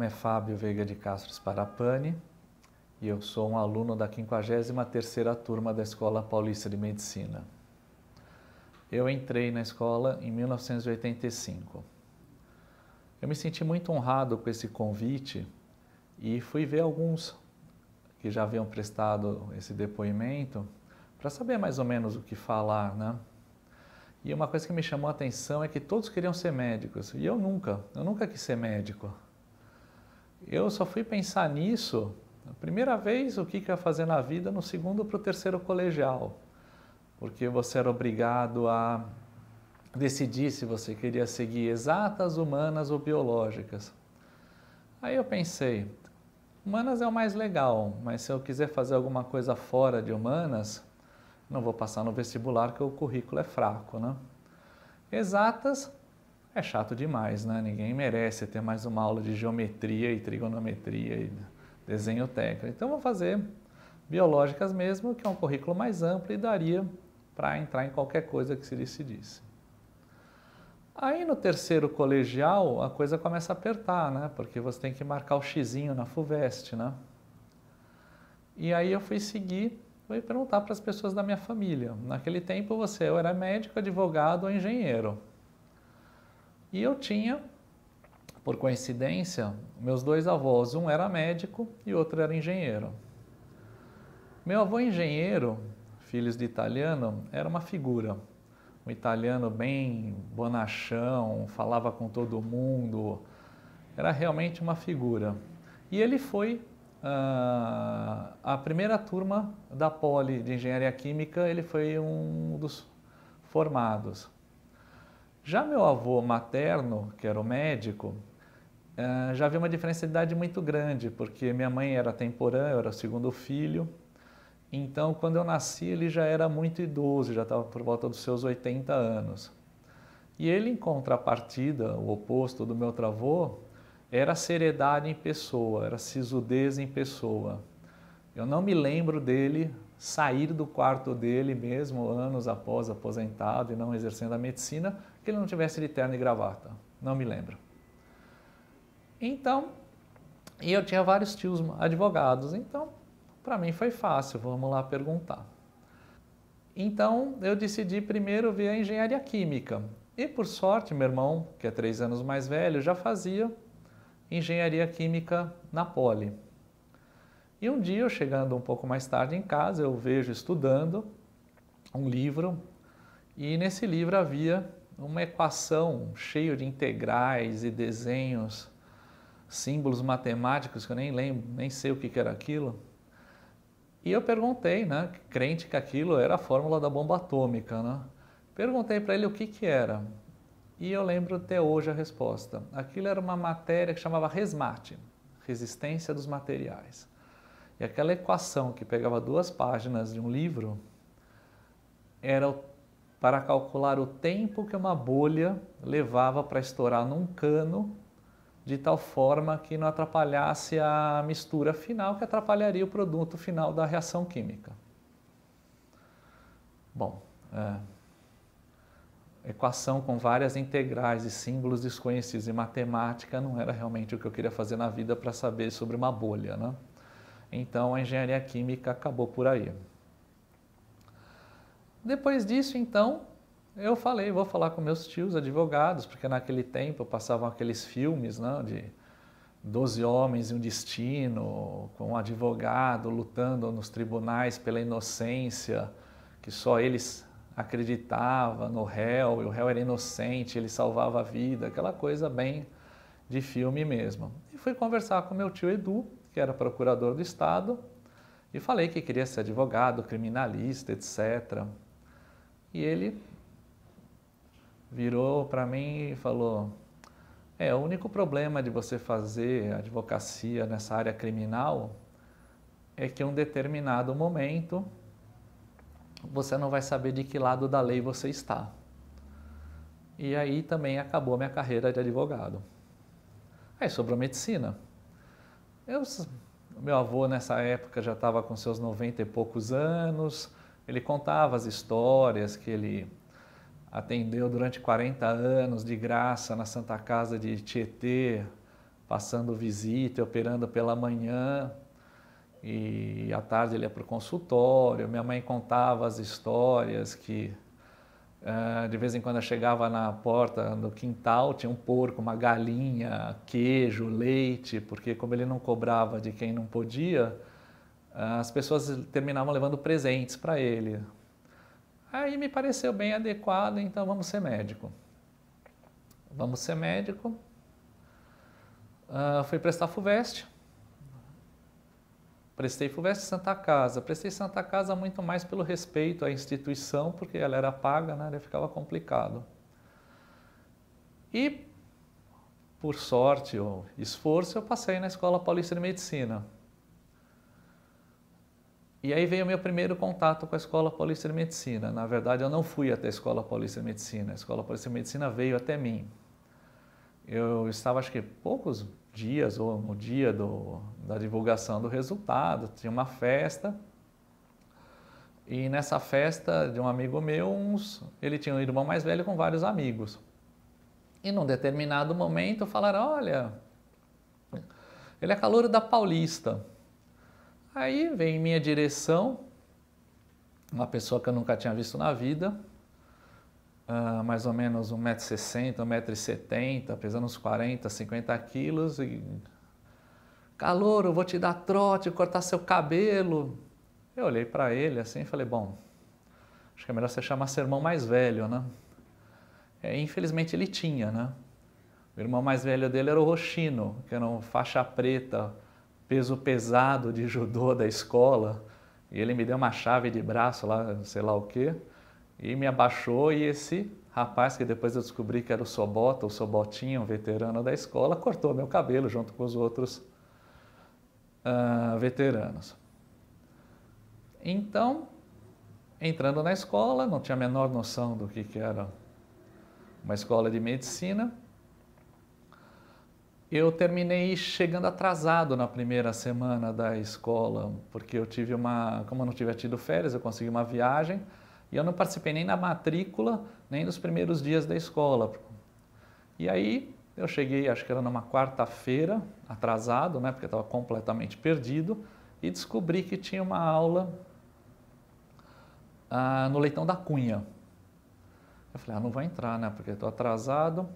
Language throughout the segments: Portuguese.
nome é Fábio Veiga de Castro Sparapani e eu sou um aluno da 53ª turma da Escola Paulista de Medicina. Eu entrei na escola em 1985. Eu me senti muito honrado com esse convite e fui ver alguns que já haviam prestado esse depoimento para saber mais ou menos o que falar, né? E uma coisa que me chamou a atenção é que todos queriam ser médicos e eu nunca, eu nunca quis ser médico eu só fui pensar nisso, a primeira vez, o que, que eu ia fazer na vida, no segundo para o terceiro colegial. Porque você era obrigado a decidir se você queria seguir exatas, humanas ou biológicas. Aí eu pensei, humanas é o mais legal, mas se eu quiser fazer alguma coisa fora de humanas, não vou passar no vestibular, porque o currículo é fraco, né? Exatas, é chato demais, né? Ninguém merece ter mais uma aula de geometria e trigonometria e desenho técnico. Então vou fazer biológicas mesmo, que é um currículo mais amplo e daria para entrar em qualquer coisa que se decidisse. Aí no terceiro colegial a coisa começa a apertar, né? Porque você tem que marcar o xizinho na Fuvest, né? E aí eu fui seguir, fui perguntar para as pessoas da minha família. Naquele tempo você ou era médico, advogado ou engenheiro. E eu tinha, por coincidência, meus dois avós, um era médico e outro era engenheiro. Meu avô engenheiro, filhos de italiano, era uma figura. Um italiano bem bonachão, falava com todo mundo, era realmente uma figura. E ele foi ah, a primeira turma da Poli de Engenharia Química, ele foi um dos formados. Já meu avô materno, que era o médico, eh, já havia uma diferença de idade muito grande, porque minha mãe era temporã, eu era o segundo filho. Então, quando eu nasci, ele já era muito idoso, já estava por volta dos seus 80 anos. E ele, em contrapartida, o oposto do meu outro avô, era seriedade em pessoa, era sisudez em pessoa. Eu não me lembro dele sair do quarto dele mesmo anos após aposentado e não exercendo a medicina, que ele não tivesse de terno e gravata. Não me lembro. Então, e eu tinha vários tios advogados, então para mim foi fácil, vamos lá perguntar. Então, eu decidi primeiro ver a engenharia química. E por sorte, meu irmão, que é três anos mais velho, já fazia engenharia química na Poli. E um dia, eu chegando um pouco mais tarde em casa, eu vejo estudando um livro e nesse livro havia uma equação cheia de integrais e desenhos, símbolos matemáticos que eu nem lembro, nem sei o que era aquilo. E eu perguntei, né, crente que aquilo era a fórmula da bomba atômica, né? Perguntei para ele o que que era. E eu lembro até hoje a resposta. Aquilo era uma matéria que chamava resmate, resistência dos materiais. E aquela equação que pegava duas páginas de um livro era para calcular o tempo que uma bolha levava para estourar num cano de tal forma que não atrapalhasse a mistura final, que atrapalharia o produto final da reação química. Bom, é, equação com várias integrais e símbolos desconhecidos e matemática não era realmente o que eu queria fazer na vida para saber sobre uma bolha, né? Então a engenharia química acabou por aí. Depois disso, então, eu falei, vou falar com meus tios advogados, porque naquele tempo passavam aqueles filmes, né, de 12 homens e um destino, com um advogado lutando nos tribunais pela inocência, que só eles acreditava no réu, e o réu era inocente, ele salvava a vida, aquela coisa bem de filme mesmo. E fui conversar com meu tio Edu, que era procurador do Estado, e falei que queria ser advogado, criminalista, etc. E ele virou para mim e falou: É, o único problema de você fazer advocacia nessa área criminal é que em um determinado momento você não vai saber de que lado da lei você está. E aí também acabou a minha carreira de advogado. Aí é sobrou medicina. Eu, meu avô, nessa época, já estava com seus 90 e poucos anos. Ele contava as histórias que ele atendeu durante 40 anos de graça na Santa Casa de Tietê, passando visita, operando pela manhã. E à tarde ele ia para o consultório. Minha mãe contava as histórias que ah, de vez em quando eu chegava na porta do quintal, tinha um porco, uma galinha, queijo, leite, porque como ele não cobrava de quem não podia, ah, as pessoas terminavam levando presentes para ele. Aí me pareceu bem adequado, então vamos ser médico. Vamos ser médico. Uh, fui prestar FUVEST. Prestei FUVEST Santa Casa. Prestei Santa Casa muito mais pelo respeito à instituição, porque ela era paga, né? ficava complicado. E, por sorte ou esforço, eu passei na Escola Paulista de Medicina. E aí veio o meu primeiro contato com a Escola Paulista de Medicina. Na verdade, eu não fui até a Escola Paulista de Medicina. A Escola Paulista de Medicina veio até mim. Eu estava, acho que poucos dias ou no dia do, da divulgação do resultado, tinha uma festa. E nessa festa de um amigo meu, uns, ele tinha um irmão mais velho com vários amigos. E num determinado momento falaram: Olha, ele é calouro da Paulista. Aí vem em minha direção uma pessoa que eu nunca tinha visto na vida, uh, mais ou menos 1,60m, 1,70m, pesando uns 40, 50 quilos e... Calor, eu vou te dar trote, cortar seu cabelo. Eu olhei para ele assim e falei, bom, acho que é melhor você chamar seu irmão mais velho, né? É, infelizmente ele tinha, né? O irmão mais velho dele era o Rochino, que era um faixa preta, peso pesado de judô da escola. E ele me deu uma chave de braço lá, sei lá o quê e me abaixou e esse rapaz, que depois eu descobri que era o Sobota, o Sobotinha, um veterano da escola, cortou meu cabelo junto com os outros uh, veteranos. Então, entrando na escola, não tinha a menor noção do que, que era uma escola de medicina, eu terminei chegando atrasado na primeira semana da escola, porque eu tive uma, como eu não tive tido férias, eu consegui uma viagem, e eu não participei nem da matrícula, nem dos primeiros dias da escola. E aí eu cheguei, acho que era numa quarta-feira, atrasado, né, porque estava completamente perdido, e descobri que tinha uma aula ah, no Leitão da Cunha. Eu falei, ah, não vou entrar, né, porque estou atrasado.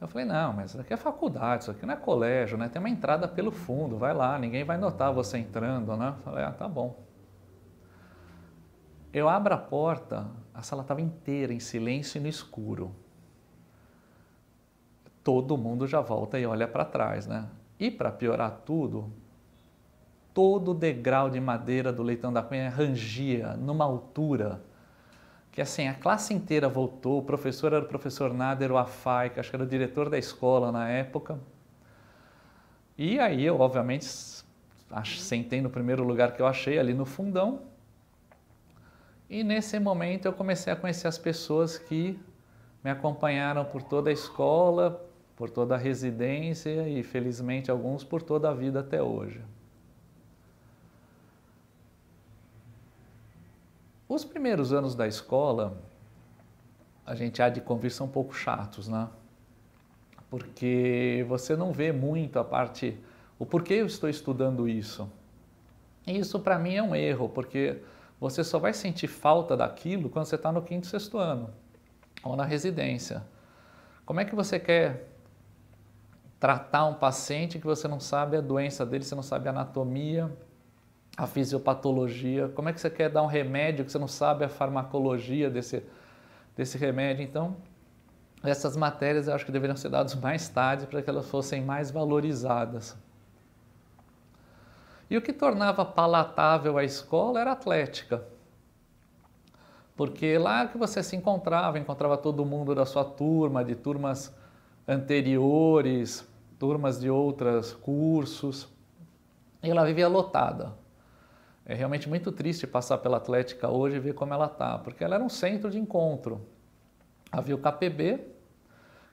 Eu falei, não, mas isso aqui é faculdade, isso aqui não é colégio, né? Tem uma entrada pelo fundo, vai lá, ninguém vai notar você entrando, né? Eu falei, ah, tá bom. Eu abro a porta, a sala estava inteira em silêncio e no escuro. Todo mundo já volta e olha para trás, né? E para piorar tudo, todo o degrau de madeira do leitão da Penha rangia numa altura que assim a classe inteira voltou. O professor era o professor Nader Wafai, que acho que era o diretor da escola na época. E aí eu obviamente sentei no primeiro lugar que eu achei ali no fundão e nesse momento eu comecei a conhecer as pessoas que me acompanharam por toda a escola, por toda a residência e, felizmente, alguns por toda a vida até hoje. Os primeiros anos da escola, a gente há de convir, são um pouco chatos, né? Porque você não vê muito a parte, o porquê eu estou estudando isso. E isso para mim é um erro, porque você só vai sentir falta daquilo quando você está no quinto, sexto ano ou na residência. Como é que você quer tratar um paciente que você não sabe a doença dele, você não sabe a anatomia, a fisiopatologia? Como é que você quer dar um remédio que você não sabe a farmacologia desse, desse remédio? Então, essas matérias eu acho que deveriam ser dadas mais tarde para que elas fossem mais valorizadas. E o que tornava palatável a escola era a atlética. Porque lá que você se encontrava, encontrava todo mundo da sua turma, de turmas anteriores, turmas de outros cursos, e ela vivia lotada. É realmente muito triste passar pela Atlética hoje e ver como ela está, porque ela era um centro de encontro. Havia o KPB,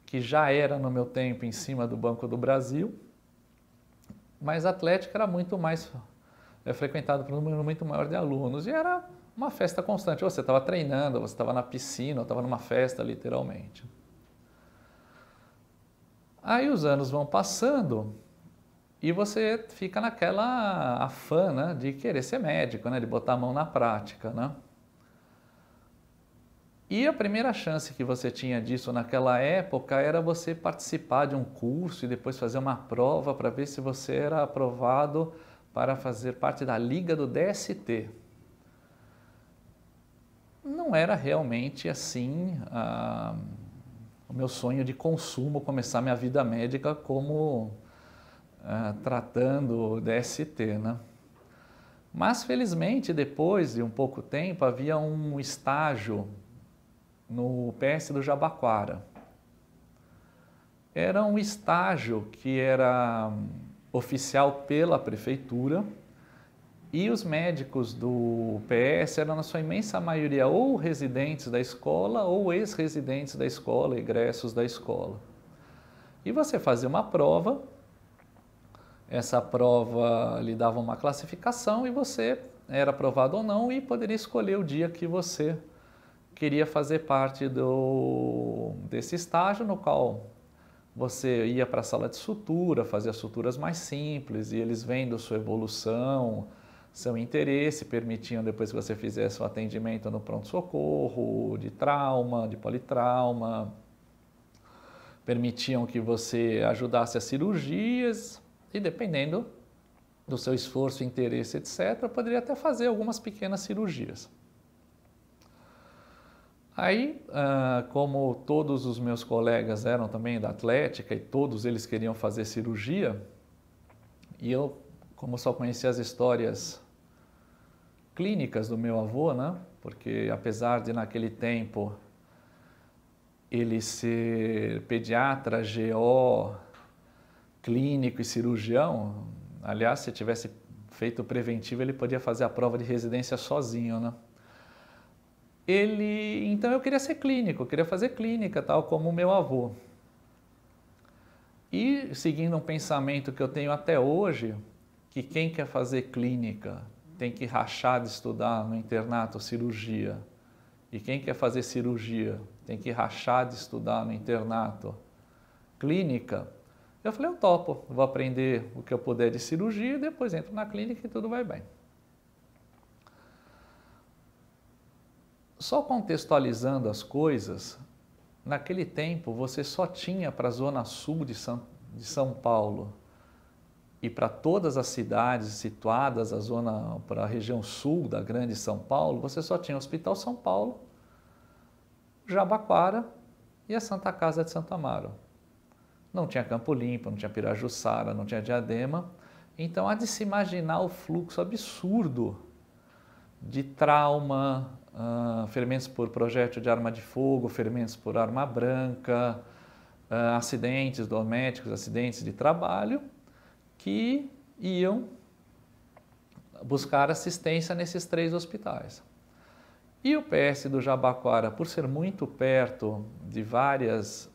que já era no meu tempo em cima do Banco do Brasil, mas a Atlética era muito mais é, frequentada por um número muito maior de alunos e era uma festa constante. você estava treinando, você estava na piscina, estava numa festa, literalmente. Aí os anos vão passando e você fica naquela afã né, de querer ser médico, né, de botar a mão na prática, né? E a primeira chance que você tinha disso naquela época era você participar de um curso e depois fazer uma prova para ver se você era aprovado para fazer parte da liga do DST. Não era realmente assim ah, o meu sonho de consumo começar minha vida médica como ah, tratando o DST, né? Mas felizmente depois de um pouco tempo havia um estágio no PS do Jabaquara. Era um estágio que era hum, oficial pela prefeitura e os médicos do PS eram, na sua imensa maioria, ou residentes da escola ou ex-residentes da escola, egressos da escola. E você fazia uma prova, essa prova lhe dava uma classificação e você era aprovado ou não e poderia escolher o dia que você queria fazer parte do, desse estágio no qual você ia para a sala de sutura, fazia suturas mais simples e eles vendo sua evolução, seu interesse, permitiam depois que você fizesse o atendimento no pronto-socorro, de trauma, de politrauma, permitiam que você ajudasse as cirurgias e dependendo do seu esforço, interesse, etc., poderia até fazer algumas pequenas cirurgias. Aí, ah, como todos os meus colegas eram também da Atlética e todos eles queriam fazer cirurgia, e eu, como só conhecia as histórias clínicas do meu avô, né? Porque apesar de naquele tempo ele ser pediatra, GO, clínico e cirurgião, aliás, se tivesse feito preventivo, ele podia fazer a prova de residência sozinho, né? ele, então eu queria ser clínico, eu queria fazer clínica, tal como o meu avô. E seguindo um pensamento que eu tenho até hoje, que quem quer fazer clínica tem que rachar de estudar no internato cirurgia. E quem quer fazer cirurgia tem que rachar de estudar no internato clínica. Eu falei, eu topo, vou aprender o que eu puder de cirurgia e depois entro na clínica e tudo vai bem. Só contextualizando as coisas, naquele tempo você só tinha para a zona sul de São, de São Paulo e para todas as cidades situadas zona para a região sul da grande São Paulo, você só tinha o Hospital São Paulo, Jabaquara e a Santa Casa de Santo Amaro. Não tinha Campo Limpo, não tinha Pirajussara, não tinha Diadema. Então há de se imaginar o fluxo absurdo de trauma, uh, ferimentos por projétil de arma de fogo, ferimentos por arma branca, uh, acidentes domésticos, acidentes de trabalho, que iam buscar assistência nesses três hospitais. E o PS do Jabaquara, por ser muito perto de várias uh,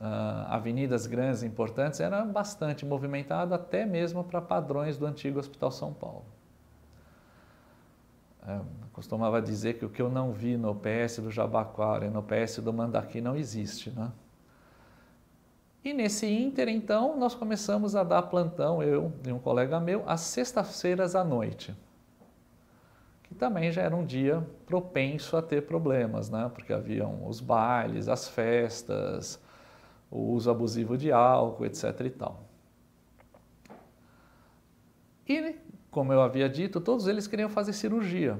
avenidas grandes e importantes, era bastante movimentado, até mesmo para padrões do antigo Hospital São Paulo. É, costumava dizer que o que eu não vi no PS do Jabaquara e no PS do Mandaki não existe, né? E nesse ínter, então, nós começamos a dar plantão, eu e um colega meu, às sextas-feiras à noite. Que também já era um dia propenso a ter problemas, né? Porque haviam os bailes, as festas, o uso abusivo de álcool, etc e tal. E como eu havia dito, todos eles queriam fazer cirurgia.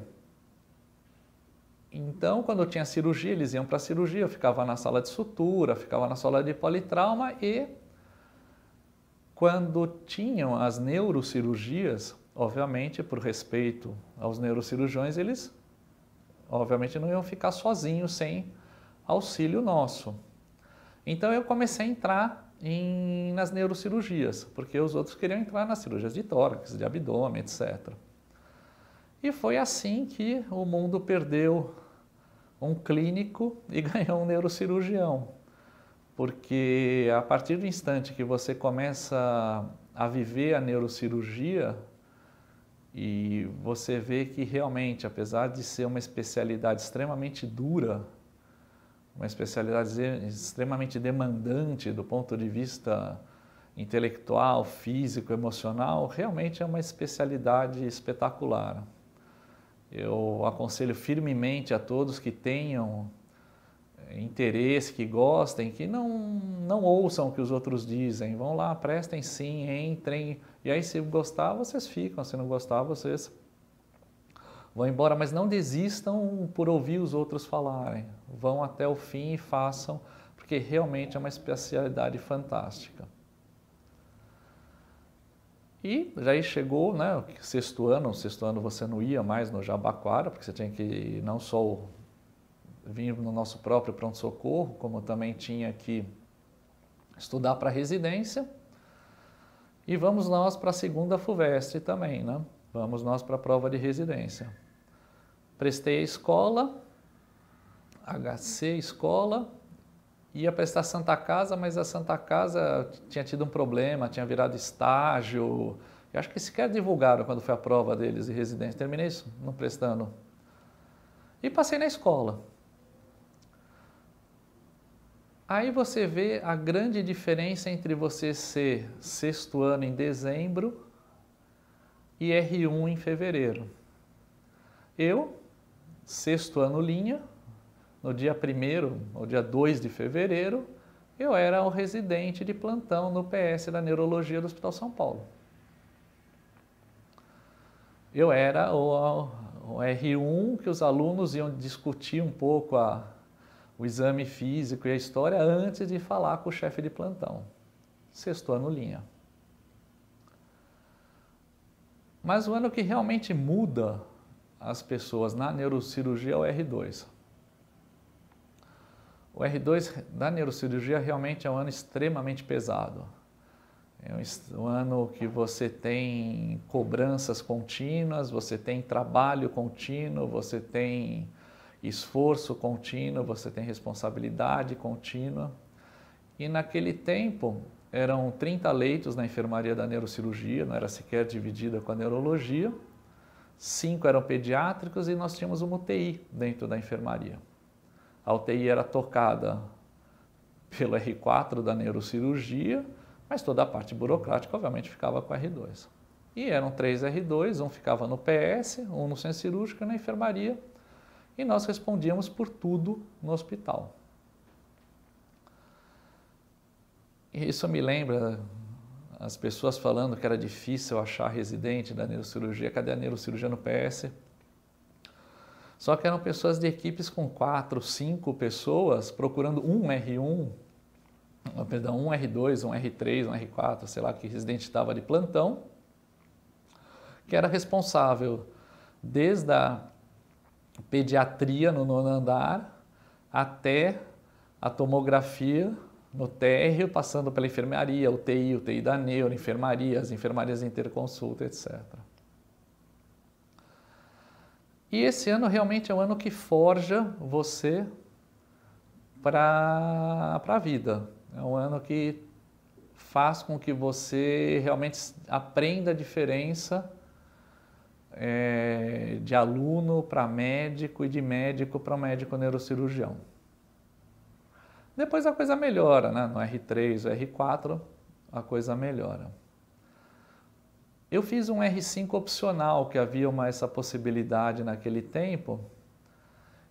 Então, quando tinha cirurgia, eles iam para a cirurgia, eu ficava na sala de sutura, ficava na sala de politrauma e quando tinham as neurocirurgias, obviamente, por respeito aos neurocirurgiões, eles obviamente não iam ficar sozinhos sem auxílio nosso. Então eu comecei a entrar em, nas neurocirurgias, porque os outros queriam entrar nas cirurgias de tórax, de abdômen, etc. E foi assim que o mundo perdeu um clínico e ganhou um neurocirurgião, porque a partir do instante que você começa a viver a neurocirurgia, e você vê que realmente, apesar de ser uma especialidade extremamente dura, uma especialidade extremamente demandante do ponto de vista intelectual, físico, emocional, realmente é uma especialidade espetacular. Eu aconselho firmemente a todos que tenham interesse, que gostem, que não, não ouçam o que os outros dizem. Vão lá, prestem sim, entrem. E aí, se gostar, vocês ficam, se não gostar, vocês vão embora, mas não desistam por ouvir os outros falarem. Vão até o fim e façam, porque realmente é uma especialidade fantástica. E já chegou, né, sexto ano, sexto ano você não ia mais no Jabaquara, porque você tinha que não só vir no nosso próprio pronto-socorro, como também tinha que estudar para residência. E vamos nós para a segunda FUVEST também, né? Vamos nós para a prova de residência prestei a escola, HC escola, ia prestar Santa Casa, mas a Santa Casa tinha tido um problema, tinha virado estágio. Eu acho que sequer divulgaram quando foi a prova deles de residência. Terminei isso, não prestando. E passei na escola. Aí você vê a grande diferença entre você ser sexto ano em dezembro e R1 em fevereiro. Eu sexto ano linha, no dia 1 ou dia 2 de fevereiro, eu era o residente de plantão no PS da Neurologia do Hospital São Paulo. Eu era o, o R1 que os alunos iam discutir um pouco a, o exame físico e a história antes de falar com o chefe de plantão. Sexto ano linha. Mas o ano que realmente muda as pessoas na neurocirurgia é o R2. O R2 da neurocirurgia realmente é um ano extremamente pesado. É um ano que você tem cobranças contínuas, você tem trabalho contínuo, você tem esforço contínuo, você tem responsabilidade contínua. E naquele tempo eram 30 leitos na enfermaria da neurocirurgia, não era sequer dividida com a neurologia cinco eram pediátricos e nós tínhamos uma UTI dentro da enfermaria. A UTI era tocada pelo R4 da neurocirurgia, mas toda a parte burocrática, obviamente, ficava com R2. E eram três R2, um ficava no PS, um no centro cirúrgico e na enfermaria, e nós respondíamos por tudo no hospital. E isso me lembra as pessoas falando que era difícil achar residente da neurocirurgia, cadê a neurocirurgia no PS? Só que eram pessoas de equipes com quatro, cinco pessoas procurando um R1, ah, perdão, um R2, um R3, um R4, sei lá que residente estava de plantão, que era responsável desde a pediatria no nono andar até a tomografia no térreo, passando pela enfermaria, UTI, UTI da neuro, enfermarias em enfermarias interconsulta, etc. E esse ano realmente é um ano que forja você para a vida. É um ano que faz com que você realmente aprenda a diferença é, de aluno para médico e de médico para médico neurocirurgião. Depois a coisa melhora, né? No R3, R4, a coisa melhora. Eu fiz um R5 opcional, que havia uma, essa possibilidade naquele tempo.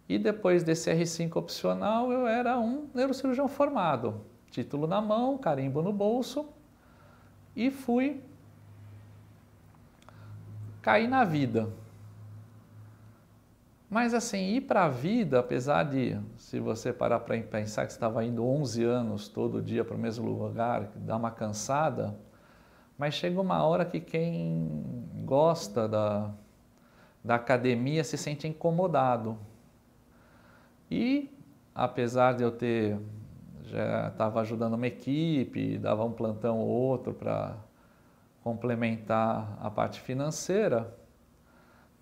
E depois desse R5 opcional, eu era um neurocirurgião formado. Título na mão, carimbo no bolso. E fui cair na vida. Mas assim, ir para a vida, apesar de, se você parar para pensar que estava indo 11 anos todo dia para o mesmo lugar, dá uma cansada, mas chega uma hora que quem gosta da, da academia se sente incomodado. E, apesar de eu ter, já estava ajudando uma equipe, dava um plantão ou outro para complementar a parte financeira,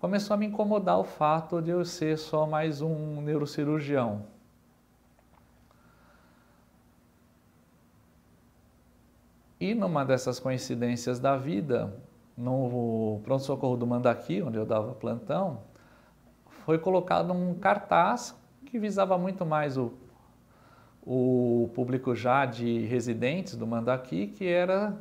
começou a me incomodar o fato de eu ser só mais um neurocirurgião. E numa dessas coincidências da vida, no pronto-socorro do Mandaqui, onde eu dava plantão, foi colocado um cartaz que visava muito mais o, o público já de residentes do Mandaqui, que era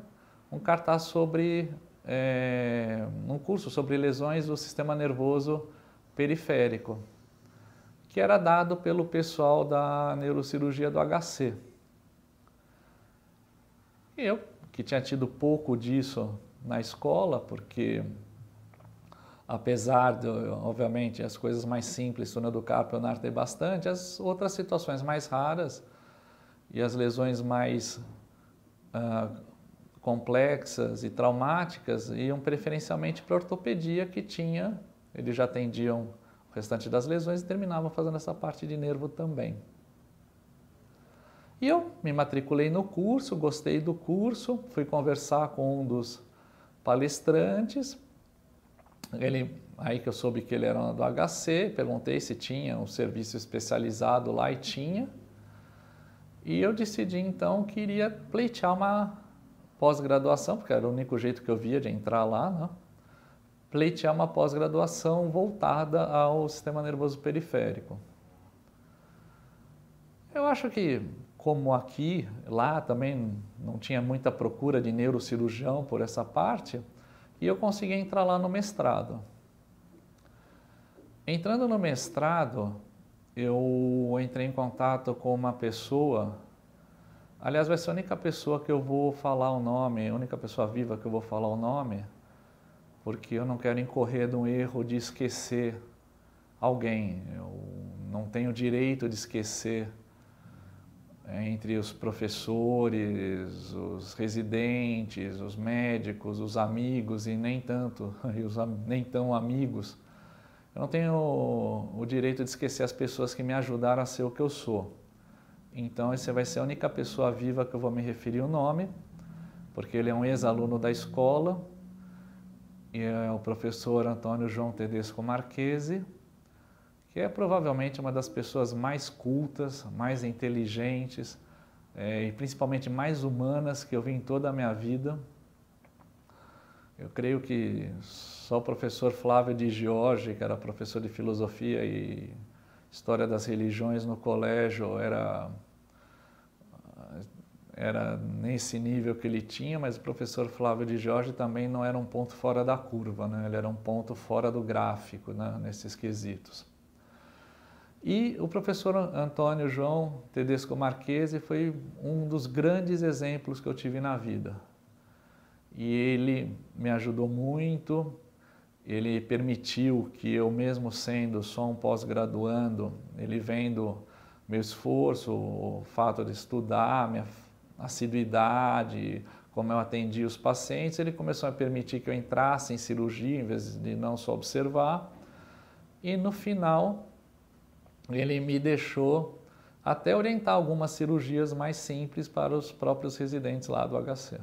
um cartaz sobre é, eh, um curso sobre lesões do sistema nervoso periférico, que era dado pelo pessoal da neurocirurgia do HC. eu, que tinha tido pouco disso na escola, porque apesar de, obviamente, as coisas mais simples, túnel do carpo, eu nartei bastante, as outras situações mais raras e as lesões mais uh, complexas e traumáticas iam preferencialmente para a ortopedia que tinha, eles já atendiam o restante das lesões e terminavam fazendo essa parte de nervo também. E eu me matriculei no curso, gostei do curso, fui conversar com um dos palestrantes. Ele, aí que eu soube que ele era do HC, perguntei se tinha um serviço especializado lá e tinha. E eu decidi então que iria pleitear uma pós-graduação, porque era o único jeito que eu via de entrar lá, né? pleitear uma pós-graduação voltada ao sistema nervoso periférico. Eu acho que, como aqui, lá também não tinha muita procura de neurocirurgião por essa parte, e eu consegui entrar lá no mestrado. Entrando no mestrado, eu entrei em contato com uma pessoa Aliás, vai ser a única pessoa que eu vou falar o nome, a única pessoa viva que eu vou falar o nome, porque eu não quero incorrer de um erro de esquecer alguém. Eu não tenho direito de esquecer entre os professores, os residentes, os médicos, os amigos e nem tanto, e os nem tão amigos. Eu não tenho o direito de esquecer as pessoas que me ajudaram a ser o que eu sou. Então, você vai ser a única pessoa viva que eu vou me referir o nome, porque ele é um ex-aluno da escola, e é o professor Antônio João Tedesco Marquese, que é provavelmente uma das pessoas mais cultas, mais inteligentes é, e principalmente mais humanas que eu vi em toda a minha vida. Eu creio que só o professor Flávio de Giorgi, que era professor de filosofia e história das religiões no colégio era era nesse nível que ele tinha, mas o professor Flávio de Jorge também não era um ponto fora da curva, né? ele era um ponto fora do gráfico né? nesses quesitos. E o professor Antônio João Tedesco Marquese foi um dos grandes exemplos que eu tive na vida. E ele me ajudou muito, ele permitiu que eu mesmo sendo só um pós-graduando, ele vendo meu esforço, o fato de estudar, minha assiduidade, como eu atendi os pacientes, ele começou a permitir que eu entrasse em cirurgia em vez de não só observar. E no final, ele me deixou até orientar algumas cirurgias mais simples para os próprios residentes lá do HC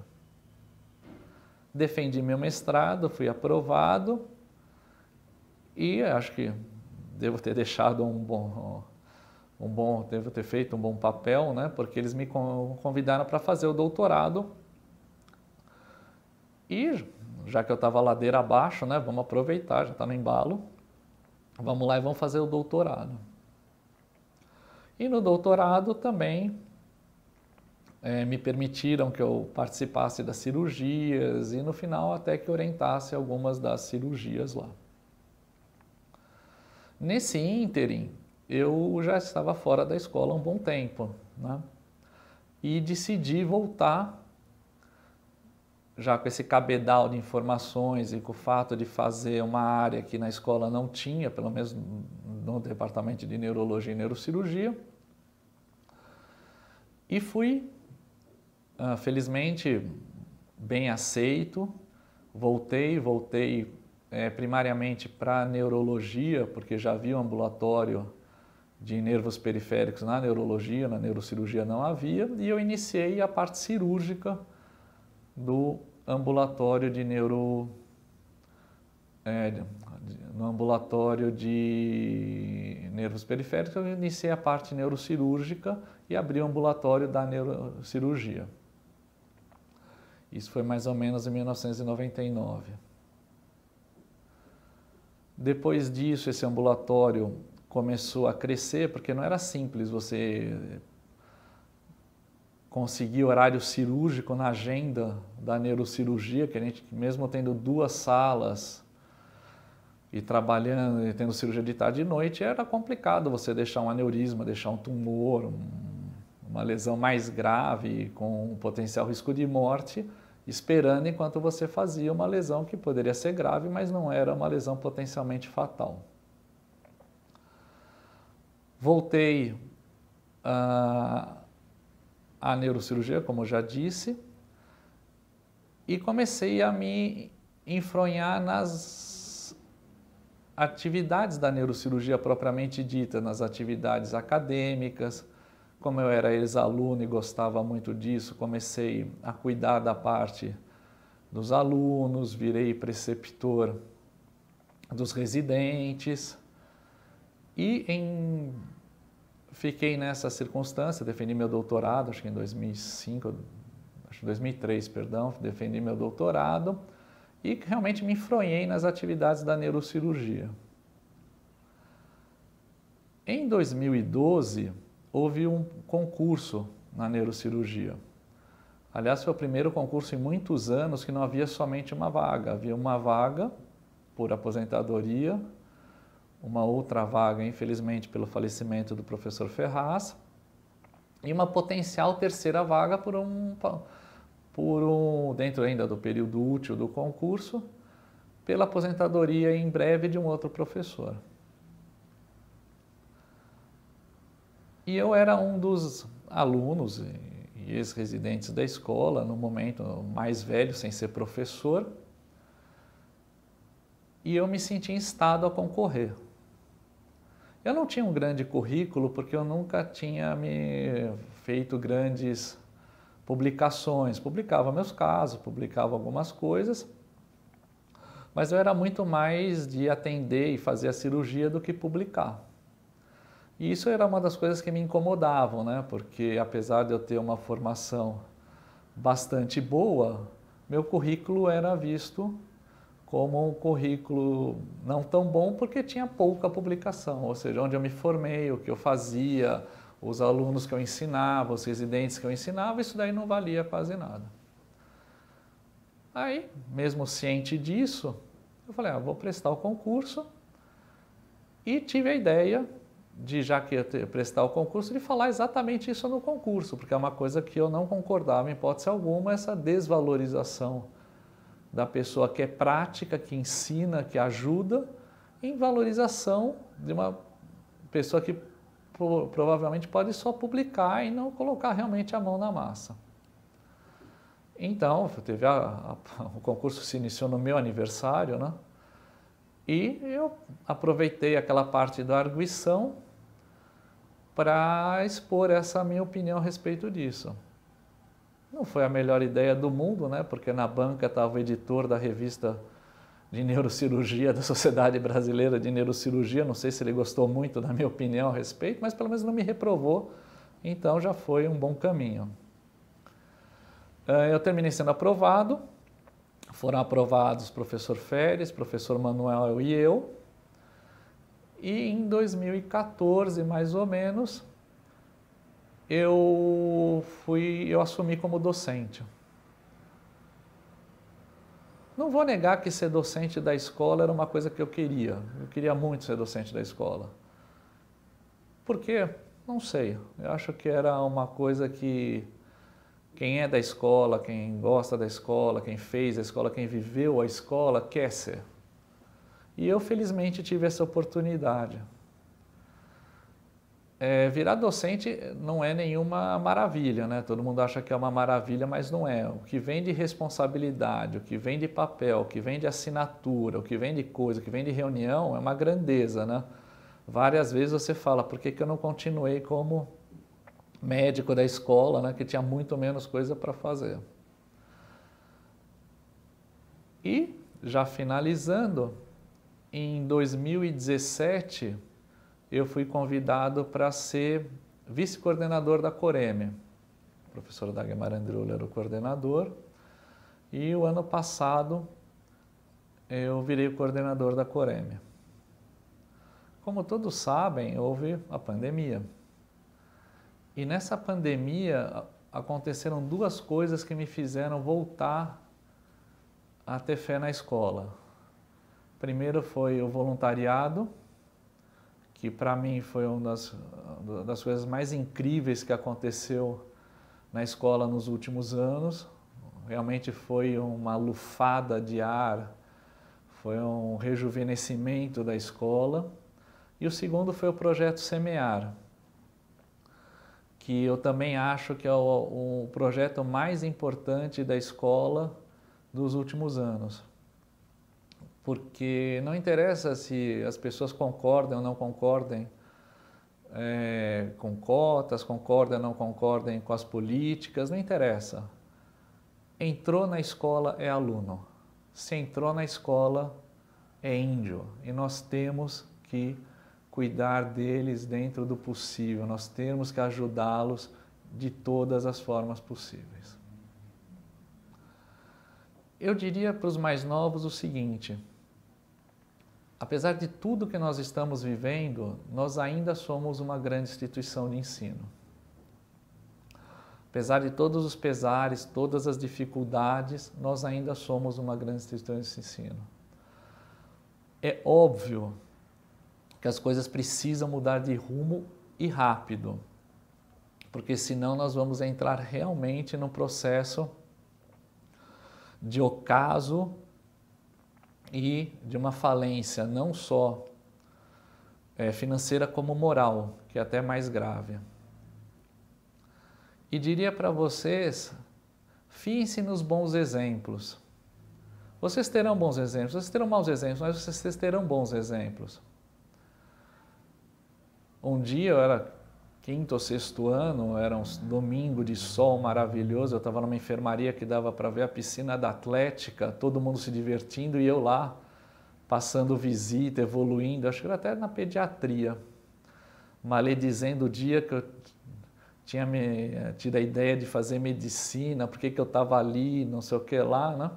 defendi meu mestrado, fui aprovado e acho que devo ter deixado um bom um bom devo ter feito um bom papel, né? Porque eles me convidaram para fazer o doutorado e já que eu estava ladeira abaixo, né? Vamos aproveitar, já está no embalo. Vamos lá e vamos fazer o doutorado. E no doutorado também é, me permitiram que eu participasse das cirurgias e no final até que orientasse algumas das cirurgias lá. Nesse ínterim, eu já estava fora da escola um bom tempo, né? E decidi voltar, já com esse cabedal de informações e com o fato de fazer uma área que na escola não tinha, pelo menos no departamento de neurologia e neurocirurgia, e fui ah, felizmente, bem aceito. Voltei, voltei é, primariamente para neurologia, porque já havia um ambulatório de nervos periféricos na neurologia, na neurocirurgia não havia, e eu iniciei a parte cirúrgica do ambulatório de neuro. É, no ambulatório de nervos periféricos, eu iniciei a parte neurocirúrgica e abri o ambulatório da neurocirurgia. Isso foi mais ou menos em 1999. Depois disso, esse ambulatório começou a crescer, porque não era simples você conseguir horário cirúrgico na agenda da neurocirurgia, que a gente, mesmo tendo duas salas e trabalhando e tendo cirurgia de tarde e noite, era complicado você deixar um aneurisma, deixar um tumor, um uma lesão mais grave, com um potencial risco de morte, esperando enquanto você fazia uma lesão que poderia ser grave, mas não era uma lesão potencialmente fatal. Voltei uh, à neurocirurgia, como já disse, e comecei a me enfronhar nas atividades da neurocirurgia propriamente dita, nas atividades acadêmicas, como eu era ex-aluno e gostava muito disso, comecei a cuidar da parte dos alunos, virei preceptor dos residentes e em... fiquei nessa circunstância, defendi meu doutorado, acho que em 2005, acho 2003, perdão, defendi meu doutorado e realmente me enfronhei nas atividades da neurocirurgia. Em 2012, houve um concurso na neurocirurgia. Aliás, foi o primeiro concurso em muitos anos que não havia somente uma vaga. Havia uma vaga por aposentadoria, uma outra vaga, infelizmente, pelo falecimento do professor Ferraz, e uma potencial terceira vaga por um, por um dentro ainda do período útil do concurso, pela aposentadoria em breve de um outro professor. E eu era um dos alunos e ex-residentes da escola, no momento mais velho, sem ser professor, e eu me senti instado a concorrer. Eu não tinha um grande currículo porque eu nunca tinha me feito grandes publicações. Publicava meus casos, publicava algumas coisas, mas eu era muito mais de atender e fazer a cirurgia do que publicar. E isso era uma das coisas que me incomodavam, né? Porque apesar de eu ter uma formação bastante boa, meu currículo era visto como um currículo não tão bom porque tinha pouca publicação, ou seja, onde eu me formei, o que eu fazia, os alunos que eu ensinava, os residentes que eu ensinava, isso daí não valia quase nada. Aí, mesmo ciente disso, eu falei, ah, vou prestar o concurso e tive a ideia de, já que ia prestar o concurso, de falar exatamente isso no concurso, porque é uma coisa que eu não concordava em hipótese alguma, essa desvalorização da pessoa que é prática, que ensina, que ajuda, em valorização de uma pessoa que provavelmente pode só publicar e não colocar realmente a mão na massa. Então, teve a, a, o concurso se iniciou no meu aniversário, né? E eu aproveitei aquela parte da arguição para expor essa minha opinião a respeito disso. Não foi a melhor ideia do mundo, né? Porque na banca estava o editor da revista de neurocirurgia da Sociedade Brasileira de Neurocirurgia. Não sei se ele gostou muito da minha opinião a respeito, mas pelo menos não me reprovou. Então já foi um bom caminho. Eh, eu terminei sendo aprovado. Foram aprovados o professor Férez, professor Manuel e eu. E em 2014, mais ou menos, eu fui, eu assumi como docente. Não vou negar que ser docente da escola era uma coisa que eu queria. Eu queria muito ser docente da escola. Por quê? Não sei. Eu acho que era uma coisa que quem é da escola, quem gosta da escola, quem fez a escola, quem viveu a escola, quer ser. E eu, felizmente, tive essa oportunidade. É, virar docente não é nenhuma maravilha, né? Todo mundo acha que é uma maravilha, mas não é. O que vem de responsabilidade, o que vem de papel, o que vem de assinatura, o que vem de coisa, o que vem de reunião, é uma grandeza, né? Várias vezes você fala, por que, que eu não continuei como médico da escola, né? Que tinha muito menos coisa para fazer. E, já finalizando, em 2017, eu fui convidado para ser vice-coordenador da Coreme. O professor Dagmar Andriolo era o coordenador. E o ano passado, eu virei o coordenador da Coreme. Como todos sabem, houve a pandemia. E nessa pandemia aconteceram duas coisas que me fizeram voltar a ter fé na escola. Primeiro foi o voluntariado, que para mim foi uma das, das coisas mais incríveis que aconteceu na escola nos últimos anos. Realmente foi uma lufada de ar, foi um rejuvenescimento da escola. E o segundo foi o projeto Semear, que eu também acho que é o, o projeto mais importante da escola dos últimos anos porque não interessa se as pessoas concordam ou não concordem é, com cotas, concordam ou não concordem com as políticas, não interessa. Entrou na escola é aluno, se entrou na escola é índio e nós temos que cuidar deles dentro do possível, nós temos que ajudá-los de todas as formas possíveis. Eu diria para os mais novos o seguinte: apesar de tudo que nós estamos vivendo, nós ainda somos uma grande instituição de ensino. Apesar de todos os pesares, todas as dificuldades, nós ainda somos uma grande instituição de ensino. É óbvio que as coisas precisam mudar de rumo e rápido, porque senão nós vamos entrar realmente num processo de ocaso e de uma falência não só é, financeira como moral, que é até mais grave. E diria para vocês, fiem-se nos bons exemplos. Vocês terão bons exemplos, vocês terão maus exemplos, mas vocês terão bons exemplos. Um dia eu era quinto ou sexto ano, era um domingo de sol maravilhoso, eu estava numa enfermaria que dava para ver a piscina da Atlética, todo mundo se divertindo e eu lá passando visita, evoluindo, acho que era até na pediatria. Maledizendo o dia que eu tinha me, eh, tido a ideia de fazer medicina, porque que eu estava ali, não sei o que lá, né?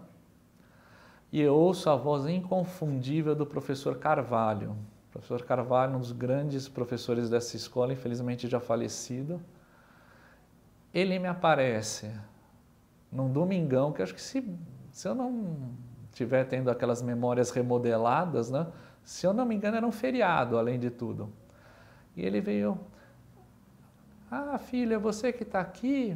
E eu ouço a voz inconfundível do professor Carvalho. O professor Carvalho, um dos grandes professores dessa escola, infelizmente já falecido, ele me aparece num domingão, que acho que se, se eu não tiver tendo aquelas memórias remodeladas, né? se eu não me engano era um feriado, além de tudo. E ele veio, ah, filha, você que está aqui?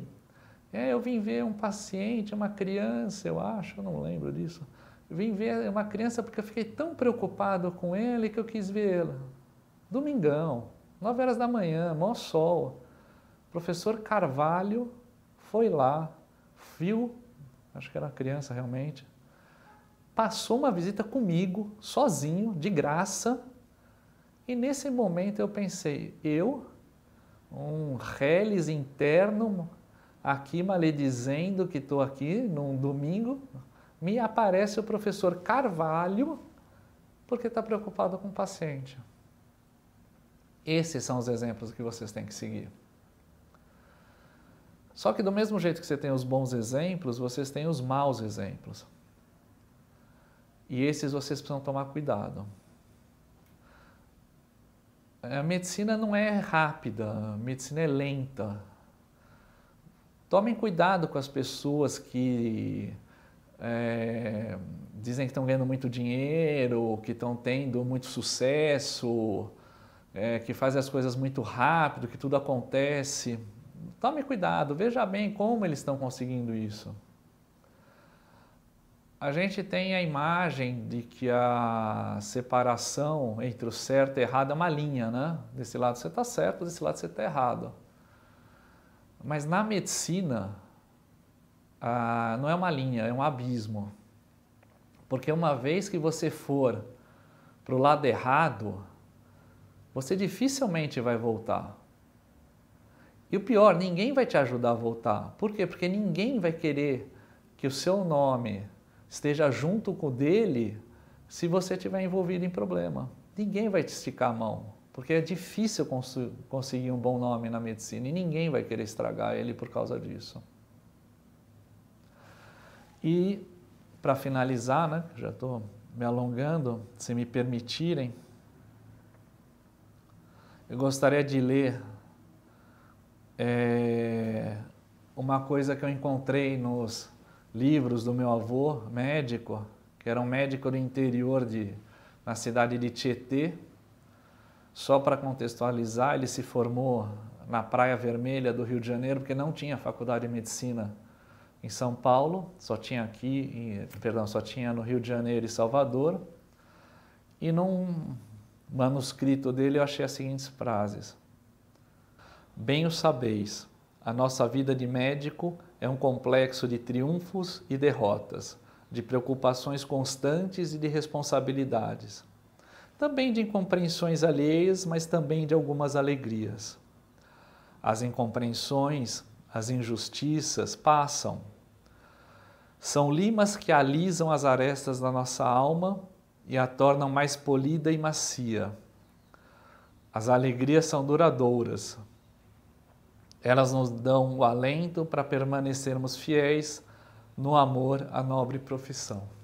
É, eu vim ver um paciente, uma criança, eu acho, eu não lembro disso vim ver uma criança porque eu fiquei tão preocupado com ele que eu quis vê-la. Domingão, nove horas da manhã, mó sol. O professor Carvalho foi lá, viu, acho que era criança realmente, passou uma visita comigo, sozinho, de graça. E nesse momento eu pensei, eu, um reles interno, aqui maledizendo que estou aqui num domingo, me aparece o professor Carvalho porque está preocupado com o paciente. Esses são os exemplos que vocês têm que seguir. Só que do mesmo jeito que você tem os bons exemplos, vocês têm os maus exemplos. E esses vocês precisam tomar cuidado. A medicina não é rápida, a medicina é lenta. Tomem cuidado com as pessoas que é, dizem que estão ganhando muito dinheiro, que estão tendo muito sucesso, é, que fazem as coisas muito rápido, que tudo acontece. Tome cuidado, veja bem como eles estão conseguindo isso. A gente tem a imagem de que a separação entre o certo e o errado é uma linha, né? Desse lado você está certo, desse lado você está errado. Mas na medicina, ah, não é uma linha, é um abismo. Porque uma vez que você for para o lado errado, você dificilmente vai voltar. E o pior, ninguém vai te ajudar a voltar. Por quê? Porque ninguém vai querer que o seu nome esteja junto com o dele se você estiver envolvido em problema. Ninguém vai te esticar a mão, porque é difícil cons conseguir um bom nome na medicina e ninguém vai querer estragar ele por causa disso. E, para finalizar, né, já estou me alongando, se me permitirem, eu gostaria de ler é, uma coisa que eu encontrei nos livros do meu avô, médico, que era um médico do interior de, na cidade de Tietê. Só para contextualizar, ele se formou na Praia Vermelha do Rio de Janeiro, porque não tinha faculdade de medicina em São Paulo, só tinha aqui, em, perdão, só tinha no Rio de Janeiro e Salvador. E num manuscrito dele eu achei as seguintes frases: Bem o sabeis, a nossa vida de médico é um complexo de triunfos e derrotas, de preocupações constantes e de responsabilidades, também de incompreensões alheias, mas também de algumas alegrias. As incompreensões, as injustiças passam, são limas que alisam as arestas da nossa alma e a tornam mais polida e macia. As alegrias são duradouras. Elas nos dão o alento para permanecermos fiéis no amor à nobre profissão.